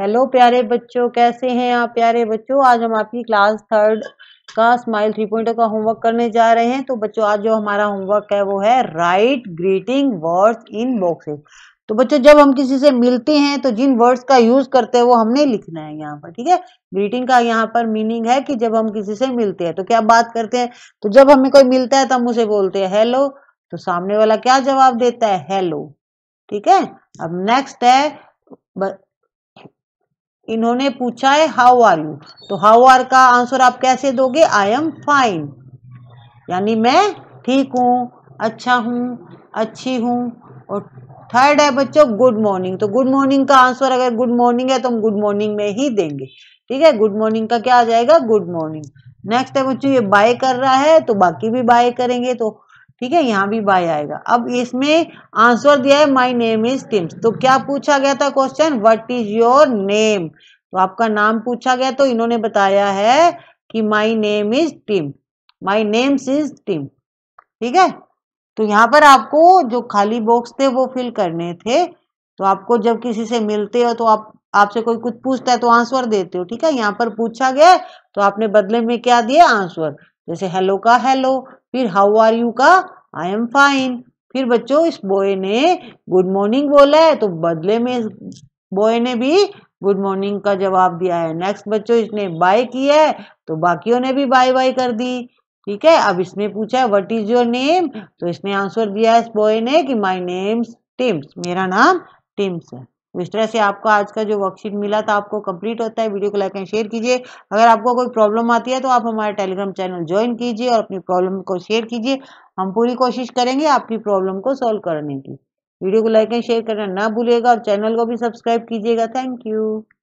hello प्यारे बच्चों कैसे हैं आप प्यारे बच्चों आज हम आपकी क्लास थर्ड का स्माइल थ्री पॉइंट का होमवर्क करने जा रहे हैं तो बच्चों आज जो हमारा होमवर्क है वो है write greeting words in boxes तो बच्चों जब हम किसी से मिलते हैं तो जिन वर्ड्स का यूज करते हैं वो हमने लिखना है यहाँ पर ठीक है ग्रीटिंग का यहाँ पर मीनिंग है कि जब हम किसी से मिलते हैं तो क्या बात करते हैं तो जब हमें कोई मिलता है तो हम उसे बोलते हैं हेलो तो सामने वाला क्या जवाब देता है हेलो ठीक है अब नेक्स्ट है इन्होंने पूछा है हाउ आर यू तो हाउ आर का आंसर आप कैसे दोगे आई एम फाइन यानी मैं ठीक हूँ अच्छा हूँ अच्छी हूँ और थर्ड है बच्चों गुड मॉर्निंग तो गुड मॉर्निंग का आंसर अगर गुड मॉर्निंग है तो हम गुड मॉर्निंग में ही देंगे ठीक है गुड मॉर्निंग का क्या आ जाएगा गुड मॉर्निंग नेक्स्ट है बच्चों ये बाय कर रहा है तो बाकी भी बाय करेंगे तो ठीक है यहाँ भी बाय आएगा अब इसमें आंसर दिया है माई नेम इज टिम्स तो क्या पूछा गया था question what is your name तो आपका नाम पूछा गया तो इन्होंने बताया है कि my name is Tim my names is Tim ठीक है तो यहाँ पर आपको जो खाली बॉक्स थे वो फिल करने थे तो आपको जब किसी से मिलते हो तो आप आपसे कोई कुछ पूछता है तो आंसर देते हो ठीक है यहाँ पर पूछा गया तो आपने बदले में क्या दिया आंसर जैसे हेलो का हेलो फिर हाउ आर यू का आई एम फाइन फिर बच्चों इस बॉय ने गुड मॉर्निंग बोला है तो बदले में इस बॉय ने भी गुड मॉर्निंग का जवाब दिया है नेक्स्ट बच्चों इसने बाय किया है तो बाकियों ने भी बाय बाय कर दी ठीक है अब इसने पूछा है व्हाट इज योर नेम तो इसने आंसर दिया इस बॉय ने कि माय नेम्स टिम्स मेरा नाम टिम्स है तो इस तरह से आपका आज का जो वर्कशीट मिला था आपको कंप्लीट होता है वीडियो को लाइक एंड शेयर कीजिए अगर आपको कोई प्रॉब्लम आती है तो आप हमारे टेलीग्राम चैनल ज्वाइन कीजिए और अपनी प्रॉब्लम को शेयर कीजिए हम पूरी कोशिश करेंगे आपकी प्रॉब्लम को सॉल्व करने की वीडियो को लाइक एंड शेयर करना ना भूलिएगा और चैनल को भी सब्सक्राइब कीजिएगा थैंक यू